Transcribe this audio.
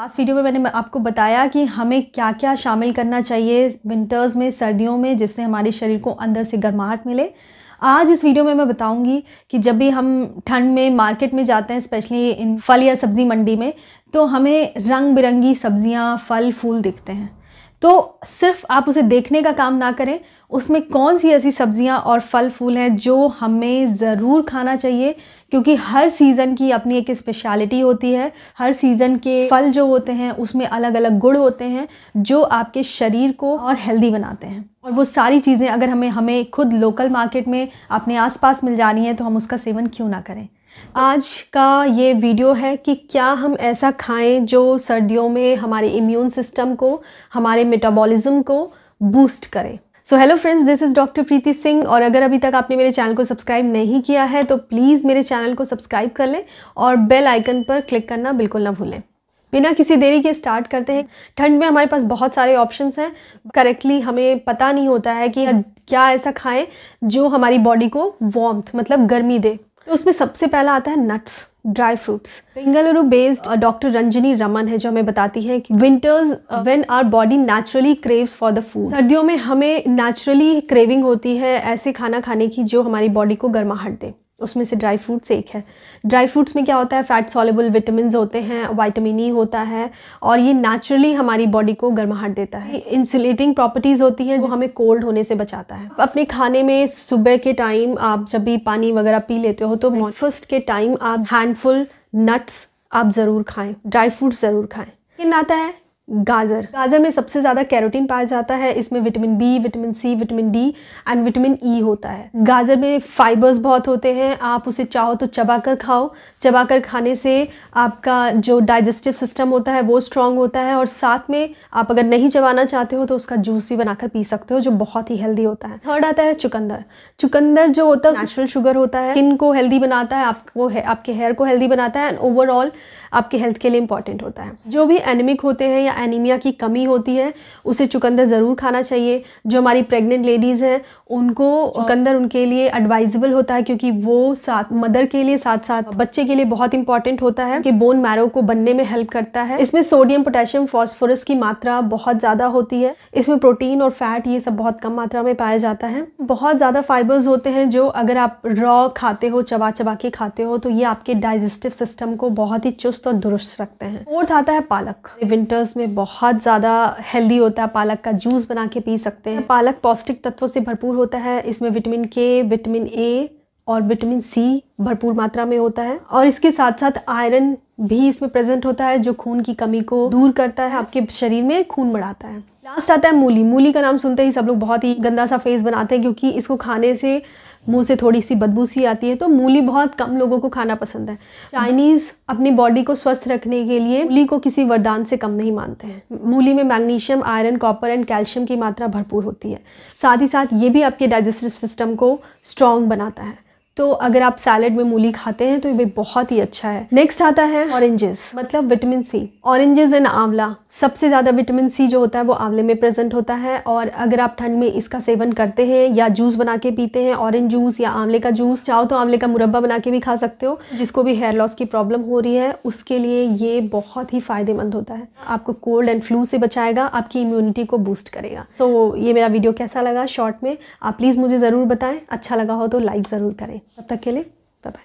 Last video में मैंने आपको बताया कि हमें क्या क्या शामिल करना चाहिए विंटर्स में सर्दियों में जिससे हमारे शरीर को अंदर से गर्माहट मिले आज इस वीडियो में मैं बताऊंगी कि जब भी हम ठंड में मार्केट में जाते हैं स्पेशली इन फल या सब्ज़ी मंडी में तो हमें रंग बिरंगी सब्ज़ियाँ फल फूल दिखते हैं तो सिर्फ आप उसे देखने का काम ना करें उसमें कौन सी ऐसी सब्जियां और फल फूल हैं जो हमें ज़रूर खाना चाहिए क्योंकि हर सीज़न की अपनी एक स्पेशलिटी होती है हर सीज़न के फल जो होते हैं उसमें अलग अलग गुण होते हैं जो आपके शरीर को और हेल्दी बनाते हैं और वो सारी चीज़ें अगर हमें हमें खुद लोकल मार्केट में अपने आसपास मिल जानी है तो हम उसका सेवन क्यों ना करें तो आज का ये वीडियो है कि क्या हम ऐसा खाएं जो सर्दियों में हमारे इम्यून सिस्टम को हमारे मेटाबॉलिज्म को बूस्ट करें सो hello friends this is doctor Preeti Singh और अगर अभी तक आपने मेरे चैनल को सब्सक्राइब नहीं किया है तो प्लीज़ मेरे चैनल को सब्सक्राइब कर लें और बेल आइकन पर क्लिक करना बिल्कुल ना भूलें बिना किसी देरी के स्टार्ट करते हैं ठंड में हमारे पास बहुत सारे ऑप्शंस हैं करेक्टली हमें पता नहीं होता है कि क्या ऐसा खाएं जो हमारी बॉडी को वॉम्थ मतलब गर्मी दे तो उसमें सबसे पहला आता है nuts dry fruits Bengaluru based doctor Ranjani Raman है जो हमें बताती हैं कि winters when our body naturally craves for the food सर्दियों में हमें नेचुरली क्रेविंग होती है ऐसे खाना खाने की जो हमारी बॉडी को गर्माहट दे उसमें से ड्राई फ्रूट्स एक है ड्राई फ्रूट्स में क्या होता है फ़ैट सॉलेबल विटामिन होते हैं वाइटामिन ई e होता है और ये नेचुरली हमारी बॉडी को गर्माहट देता है इंसुलेटिंग प्रॉपर्टीज़ होती हैं जो हमें कोल्ड होने से बचाता है अपने खाने में सुबह के टाइम आप जब भी पानी वगैरह पी लेते हो तो ब्रेकफस्ट के टाइम आप हैंडफुल नट्स आप ज़रूर खाएँ ड्राई फ्रूट्स ज़रूर खाएँ आता है गाजर गाजर में सबसे ज़्यादा कैरोटीन पाया जाता है इसमें vitamin B vitamin C vitamin D and vitamin E e होता है गाजर में फाइबर्स बहुत होते हैं आप उसे चाहो तो चबा कर खाओ चबा कर खाने से आपका जो डाइजेस्टिव सिस्टम होता है वो स्ट्रांग होता है और साथ में आप अगर नहीं चबाना चाहते हो तो उसका जूस भी बनाकर पी सकते हो जो बहुत ही हेल्दी होता है थर्ड आता है चुकंदर चुकंदर जो होता है नेचुरल शुगर होता है स्किन को हेल्दी बनाता है आपको है, आपके हेयर को हेल्दी बनाता है एंड ओवरऑल आपके हेल्थ के लिए इंपॉर्टेंट होता है जो भी एनिमिक होते हैं या एनीमिया की कमी होती है उसे चुकंदर ज़रूर खाना चाहिए जो हमारी प्रेग्नेंट लेडीज़ हैं उनको चुकंदर उनके लिए एडवाइजेबल होता है क्योंकि वो साथ मदर के लिए साथ साथ हाँ। बच्चे के लिए बहुत इंपॉर्टेंट होता है कि बोन मैरो को बनने में हेल्प करता है इसमें सोडियम पोटेशियम फॉस्फोरस की मात्रा बहुत ज़्यादा होती है इसमें प्रोटीन और फैट ये सब बहुत कम मात्रा में पाया जाता है बहुत ज़्यादा फाइबर्स होते हैं जो अगर आप रॉ खाते हो चबा चबा के खाते हो तो ये आपके डाइजेस्टिव सिस्टम को बहुत ही चुस्त और दुरुस्त रखते हैं और आता है पालक विंटर्स में बहुत ज़्यादा हेल्दी होता है पालक का जूस बना के पी सकते हैं पालक पौष्टिक तत्वों से भरपूर होता है इसमें विटामिन के विटामिन ए और विटामिन सी भरपूर मात्रा में होता है और इसके साथ साथ आयरन भी इसमें प्रेजेंट होता है जो खून की कमी को दूर करता है आपके शरीर में खून बढ़ाता है लास्ट आता है मूली मूली का नाम सुनते ही सब लोग बहुत ही गंदा सा फेस बनाते हैं क्योंकि इसको खाने से मुंह से थोड़ी सी बदबू सी आती है तो मूली बहुत कम लोगों को खाना पसंद है चाइनीज़ अपनी बॉडी को स्वस्थ रखने के लिए मूली को किसी वरदान से कम नहीं मानते हैं मूली में magnesium iron copper and calcium की मात्रा भरपूर होती है साथ ही साथ ये भी आपके डाइजेस्टिव सिस्टम को स्ट्रॉन्ग बनाता है तो अगर आप सैलड में मूली खाते हैं तो ये बहुत ही अच्छा है नेक्स्ट आता है ऑरेंजेस मतलब विटामिन सी ऑरेंजेस एंड आंवला सबसे ज़्यादा विटामिन सी जो होता है वो आंवले में प्रेजेंट होता है और अगर आप ठंड में इसका सेवन करते हैं या जूस बना के पीते हैं ऑरेंज जूस या आंवले का जूस चाहो तो आंवले का मुरब्बा बना के भी खा सकते हो जिसको भी हेयर लॉस की प्रॉब्लम हो रही है उसके लिए ये बहुत ही फ़ायदेमंद होता है आपको कोल्ड एंड फ्लू से बचाएगा आपकी इम्यूनिटी को बूस्ट करेगा तो so, ये मेरा वीडियो कैसा लगा शॉर्ट में आप प्लीज़ मुझे ज़रूर बताएं अच्छा लगा हो तो लाइक ज़रूर करें Hasta qué le? Pa pa.